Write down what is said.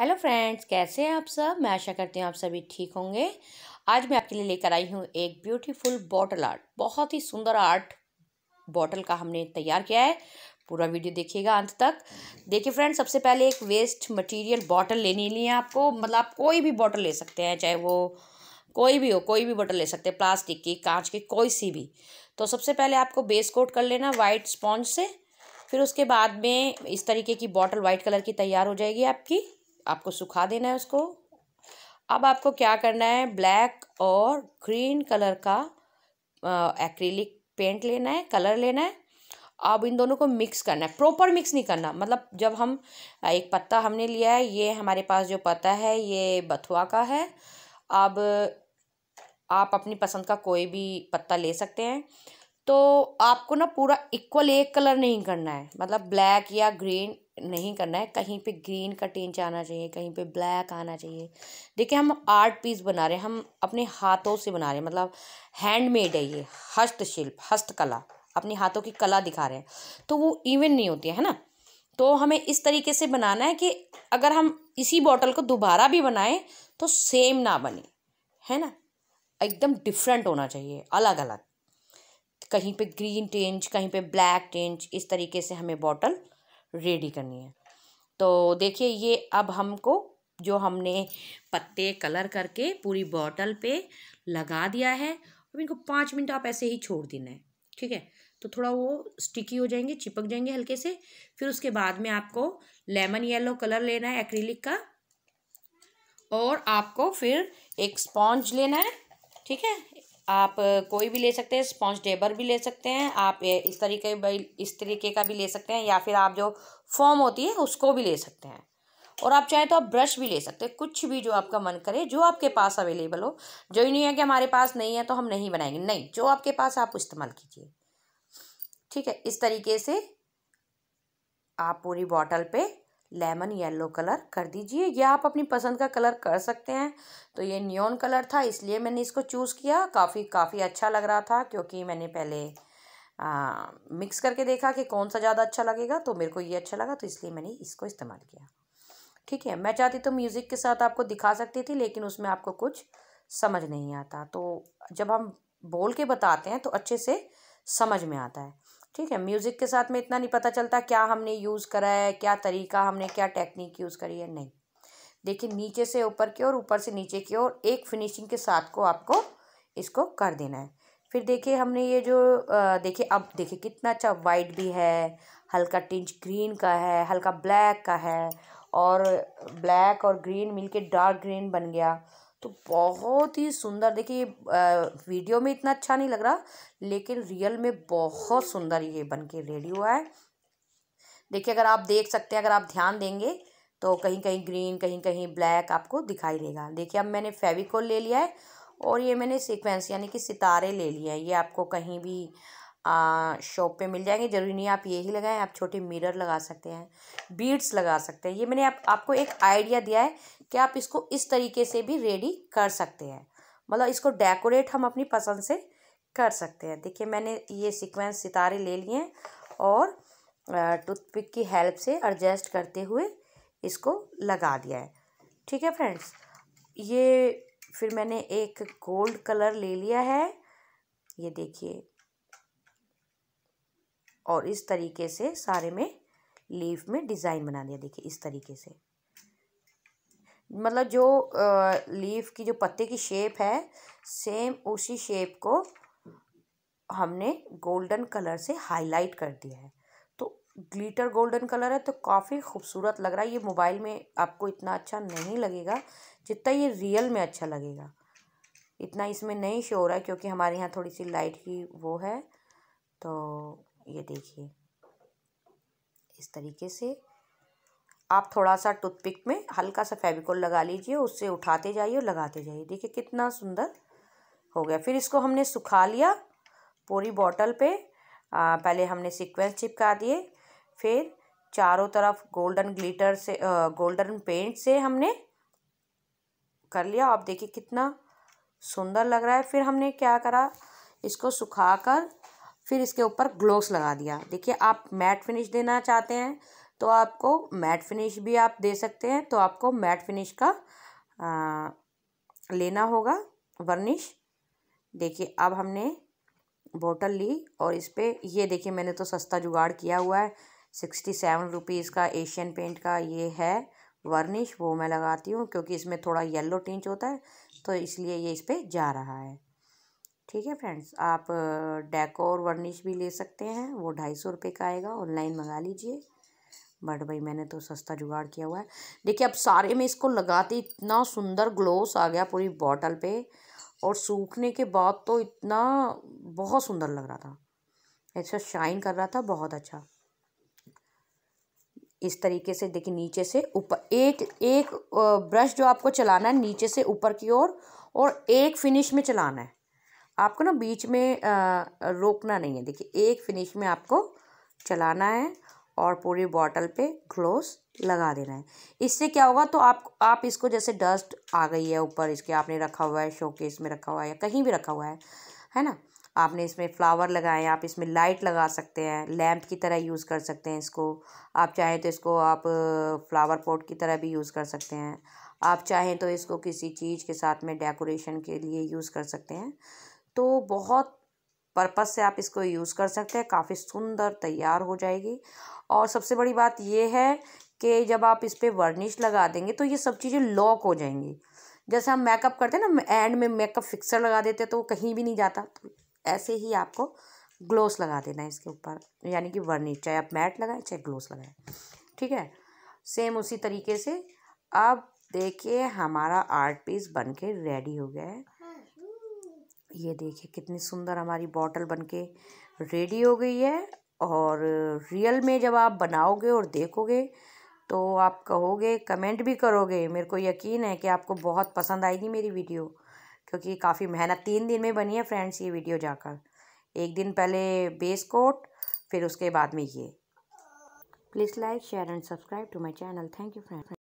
hello friends कैसे हैं आप सब मैं आशा करती हूँ आप सभी ठीक होंगे आज मैं आपके लिए लेकर आई हूँ एक ब्यूटीफुल बॉटल आर्ट बहुत ही सुंदर आर्ट बॉटल का हमने तैयार किया है पूरा वीडियो देखिएगा अंत तक देखिए फ्रेंड्स सबसे पहले एक वेस्ट मटेरियल बॉटल लेनी ली है आपको मतलब आप कोई भी बॉटल ले सकते हैं चाहे वो कोई भी हो कोई भी बॉटल ले सकते हैं प्लास्टिक की कांच की कोई सी भी तो सबसे पहले आपको बेस कोट कर लेना वाइट स्पॉन्ज से फिर उसके बाद में इस तरीके की बॉटल वाइट कलर की तैयार हो जाएगी आपकी आपको सुखा देना है उसको अब आपको क्या करना है ब्लैक और ग्रीन कलर का एक्रीलिक पेंट लेना है कलर लेना है अब इन दोनों को मिक्स करना है प्रॉपर मिक्स नहीं करना मतलब जब हम एक पत्ता हमने लिया है ये हमारे पास जो पत्ता है ये बथुआ का है अब आप अपनी पसंद का कोई भी पत्ता ले सकते हैं तो आपको ना पूरा इक्वल एक कलर नहीं करना है मतलब ब्लैक या ग्रीन नहीं करना है कहीं पे ग्रीन का टेंच आना चाहिए कहीं पे ब्लैक आना चाहिए देखिए हम आर्ट पीस बना रहे हैं हम अपने हाथों से बना रहे हैं मतलब हैंडमेड है ये हस्तशिल्प हस्तकला अपने हाथों की कला दिखा रहे हैं तो वो इवन नहीं होती है, ना तो हमें इस तरीके से बनाना है कि अगर हम इसी बॉटल को दोबारा भी बनाएं तो सेम ना बने है ना एकदम डिफरेंट होना चाहिए अलग अलग कहीं पे ग्रीन टेंच कहीं पे ब्लैक टेंच इस तरीके से हमें बॉटल रेडी करनी है तो देखिए ये अब हमको जो हमने पत्ते कलर करके पूरी बॉटल पे लगा दिया है अब इनको पाँच मिनट आप ऐसे ही छोड़ देना है ठीक है तो थोड़ा वो स्टिकी हो जाएंगे चिपक जाएंगे हल्के से फिर उसके बाद में आपको लेमन येलो कलर लेना है एक्रीलिक का और आपको फिर एक स्पॉन्ज लेना है ठीक है आप कोई भी ले सकते हैं स्पॉन्ज टेबर भी ले सकते हैं आप इस तरीके इस तरीके का भी ले सकते हैं या फिर आप जो फॉर्म होती है उसको भी ले सकते हैं और आप चाहें तो आप ब्रश भी ले सकते हैं कुछ भी जो आपका मन करे जो आपके पास अवेलेबल हो जो ही नहीं है कि हमारे पास नहीं है तो हम नहीं बनाएंगे नहीं जो आपके पास आप इस्तेमाल कीजिए ठीक है इस तरीके से आप पूरी बॉटल पे लेमन येलो कलर कर दीजिए या आप अपनी पसंद का कलर कर सकते हैं तो ये न्योन कलर था इसलिए मैंने इसको चूज़ किया काफ़ी काफ़ी अच्छा लग रहा था क्योंकि मैंने पहले आ, मिक्स करके देखा कि कौन सा ज़्यादा अच्छा लगेगा तो मेरे को ये अच्छा लगा तो इसलिए मैंने इसको इस्तेमाल किया ठीक है मैं चाहती तो म्यूज़िक के साथ आपको दिखा सकती थी लेकिन उसमें आपको कुछ समझ नहीं आता तो जब हम बोल के बताते हैं तो अच्छे से समझ में आता है ठीक है म्यूज़िक के साथ में इतना नहीं पता चलता क्या हमने यूज़ करा है क्या तरीका हमने क्या टेक्निक यूज़ करी है नहीं देखिए नीचे से ऊपर की ओर ऊपर से नीचे की ओर एक फिनिशिंग के साथ को आपको इसको कर देना है फिर देखिए हमने ये जो देखिए अब देखिए कितना अच्छा वाइट भी है हल्का टिंच ग्रीन का है हल्का ब्लैक का है और ब्लैक और ग्रीन मिलके डार्क ग्रीन बन गया तो बहुत ही सुंदर देखिए वीडियो में इतना अच्छा नहीं लग रहा लेकिन रियल में बहुत सुंदर ये बन के रेडी हुआ है देखिए अगर आप देख सकते हैं अगर आप ध्यान देंगे तो कहीं कहीं ग्रीन कहीं कहीं ब्लैक आपको दिखाई देगा देखिए अब मैंने फेविकोल ले लिया है और ये मैंने सीक्वेंस यानी कि सितारे ले लिए हैं ये आपको कहीं भी शॉप पे मिल जाएंगे ज़रूरी नहीं आप ये ही लगाएं आप छोटे मिरर लगा सकते हैं बीड्स लगा सकते हैं ये मैंने आप, आपको एक आइडिया दिया है कि आप इसको इस तरीके से भी रेडी कर सकते हैं मतलब इसको डेकोरेट हम अपनी पसंद से कर सकते हैं देखिए मैंने ये सीक्वेंस सितारे ले लिए हैं और टूथपिक की हेल्प से एडजस्ट करते हुए इसको लगा दिया है ठीक है फ्रेंड्स ये फिर मैंने एक गोल्ड कलर ले लिया है ये देखिए और इस तरीके से सारे में लीफ में डिज़ाइन बना दिया देखिए इस तरीके से मतलब जो लीफ की जो पत्ते की शेप है सेम उसी शेप को हमने गोल्डन कलर से हाईलाइट कर दिया है तो ग्लिटर गोल्डन कलर है तो काफ़ी खूबसूरत लग रहा है ये मोबाइल में आपको इतना अच्छा नहीं लगेगा जितना ये रियल में अच्छा लगेगा इतना इसमें नहीं शो हो रहा है क्योंकि हमारे यहाँ थोड़ी सी लाइट की वो है तो ये देखिए इस तरीके से आप थोड़ा सा टूथपिक में हल्का सा फेविकोल लगा लीजिए उससे उठाते जाइए और लगाते जाइए देखिए कितना सुंदर हो गया फिर इसको हमने सुखा लिया पूरी बॉटल पे आ, पहले हमने सीक्वेंस चिपका दिए फिर चारों तरफ गोल्डन ग्लिटर से आ, गोल्डन पेंट से हमने कर लिया आप देखिए कितना सुंदर लग रहा है फिर हमने क्या करा इसको सुखा कर फिर इसके ऊपर ग्लोव्स लगा दिया देखिए आप मैट फिनिश देना चाहते हैं तो आपको मैट फिनिश भी आप दे सकते हैं तो आपको मैट फिनिश का आ, लेना होगा वर्निश देखिए अब हमने बोतल ली और इस पर ये देखिए मैंने तो सस्ता जुगाड़ किया हुआ है सिक्सटी सेवन रुपीज़ का एशियन पेंट का ये है वर्निश वो मैं लगाती हूँ क्योंकि इसमें थोड़ा येलो टिंच होता है तो इसलिए ये इस पर जा रहा है ठीक है फ्रेंड्स आप डेकोर वर्निश भी ले सकते हैं वो ढाई सौ रुपये का आएगा ऑनलाइन मंगा लीजिए बट भाई मैंने तो सस्ता जुगाड़ किया हुआ है देखिए अब सारे में इसको लगाते इतना सुंदर ग्लोस आ गया पूरी बॉटल पे और सूखने के बाद तो इतना बहुत सुंदर लग रहा था ऐसा शाइन कर रहा था बहुत अच्छा इस तरीके से देखिए नीचे से ऊपर एक एक ब्रश जो आपको चलाना है नीचे से ऊपर की ओर और, और एक फिनिश में चलाना है आपको ना बीच में रोकना नहीं है देखिए एक फिनिश में आपको चलाना है और पूरी बॉटल पे ग्लोस लगा देना है इससे क्या होगा तो आप आप इसको जैसे डस्ट आ गई है ऊपर इसके आपने रखा हुआ है शोकेस में रखा हुआ है या कहीं भी रखा हुआ है है ना आपने इसमें फ्लावर लगाए आप इसमें लाइट लगा सकते हैं लैम्प की तरह यूज़ कर सकते हैं इसको आप चाहें तो इसको आप फ्लावर पॉट की तरह भी यूज़ कर सकते हैं आप चाहें तो इसको किसी चीज़ के साथ में डेकोरेशन के लिए यूज़ कर सकते हैं तो बहुत पर्पज़ से आप इसको यूज़ कर सकते हैं काफ़ी सुंदर तैयार हो जाएगी और सबसे बड़ी बात ये है कि जब आप इस पर वर्निश लगा देंगे तो ये सब चीज़ें लॉक हो जाएंगी जैसे हम मेकअप करते हैं ना एंड में मेकअप फिक्सर लगा देते हैं तो वो कहीं भी नहीं जाता तो ऐसे ही आपको ग्लोस लगा देना है इसके ऊपर यानी कि वर्निश चाहे आप मैट लगाएं चाहे ग्लोस लगाएं ठीक है सेम उसी तरीके से अब देखिए हमारा आर्ट पीस बन के रेडी हो गया है ये देखिए कितनी सुंदर हमारी बॉटल बनके रेडी हो गई है और रियल में जब आप बनाओगे और देखोगे तो आप कहोगे कमेंट भी करोगे मेरे को यकीन है कि आपको बहुत पसंद आएगी मेरी वीडियो क्योंकि काफ़ी मेहनत तीन दिन में बनी है फ्रेंड्स ये वीडियो जाकर एक दिन पहले बेस कोट फिर उसके बाद में ये please like share and subscribe to my channel thank you friend